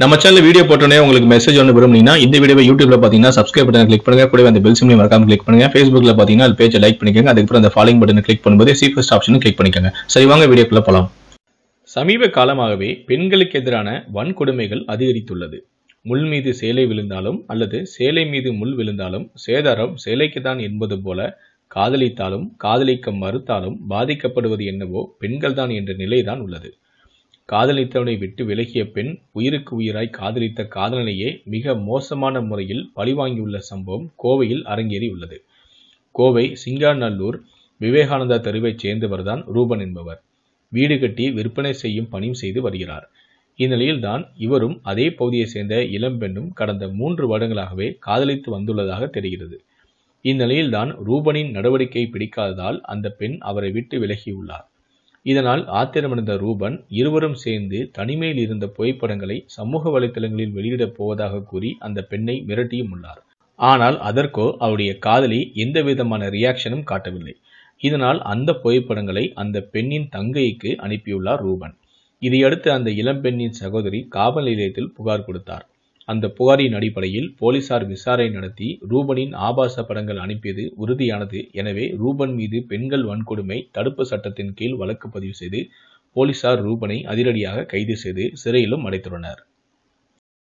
நம்ம channel video போட்டோன்னே உங்களுக்கு மெசேஜ் ஒன்று விரும்புனீங்கன்னா இந்த வீடியோ யூடியூப்ல பார்த்தீங்கன்னா சப்ஸ்கிரைப் பட்டன் கிளிக் பண்ணுங்க கூட அந்த பெல் சிம்லையும் மறக்காம கிளிக் பண்ணுங்க ஃபேஸ்புக்ல பார்த்தீங்கன்னா அது பேஜை லைக் பண்ணிக்கோங்க அதுக்கப்புறம் அந்த ஃபாலோயிங் பட்டன் கிளிக் பண்ணும்போது சி ஃபர்ஸ்ட் ஆப்ஷனும் கிளிக் பண்ணிக்கோங்க சரி வாங்க வீடியோக்குள்ள போகலாம் சமீப காலமாகவே பெண்களுக்கு எதிரான வன்கொடுமைகள் அதிகரித்துள்ளது முள் மீது சேலை விழுந்தாலும் அல்லது சேலை மீது முள் விழுந்தாலும் சேதாரம் சேலைக்கு தான் என்பது போல காதலித்தாலும் காதலிக்க மறுத்தாலும் பாதிக்கப்படுவது என்னவோ பெண்கள்தான் என்ற நிலைதான் உள்ளது காதலித்தவனை விட்டு விலகிய பெண் உயிருக்கு உயிராய் காதலித்த காதலனையே மிக மோசமான முறையில் பழிவாங்கியுள்ள சம்பவம் கோவையில் அரங்கேறியுள்ளது கோவை சிங்காநல்லூர் விவேகானந்தா தெருவைச் சேர்ந்தவர்தான் ரூபன் என்பவர் வீடு கட்டி விற்பனை செய்யும் பணியும் செய்து வருகிறார் இந்நிலையில்தான் இவரும் அதே பகுதியைச் சேர்ந்த இளம்பெண்ணும் கடந்த மூன்று வருடங்களாகவே காதலித்து வந்துள்ளதாக தெரிகிறது இந்நிலையில்தான் ரூபனின் நடவடிக்கை பிடிக்காததால் அந்த பெண் அவரை விட்டு விலகியுள்ளார் இதனால் ஆத்திரமடைந்த ரூபன் இருவரும் சேர்ந்து தனிமையில் இருந்த புகைப்படங்களை சமூக வலைதளங்களில் வெளியிடப் போவதாக கூறி அந்த பெண்ணை மிரட்டியும் உள்ளார் ஆனால் அதற்கோ அவருடைய காதலி எந்த விதமான ரியாக்ஷனும் காட்டவில்லை இதனால் அந்த புகைப்படங்களை அந்த பெண்ணின் தங்கைக்கு அனுப்பியுள்ளார் ரூபன் இதையடுத்து அந்த இளம்பெண்ணின் சகோதரி காவல் நிலையத்தில் புகார் கொடுத்தார் அந்த புகாரின் அடிப்படையில் போலீசார் விசாரணை நடத்தி ரூபனின் ஆபாச படங்கள் அனுப்பியது உறுதியானது எனவே ரூபன் மீது பெண்கள் வன்கொடுமை தடுப்பு சட்டத்தின் கீழ் வழக்கு பதிவு செய்து போலீசார் ரூபனை அதிரடியாக கைது செய்து சிறையிலும் அடைத்துள்ளனர்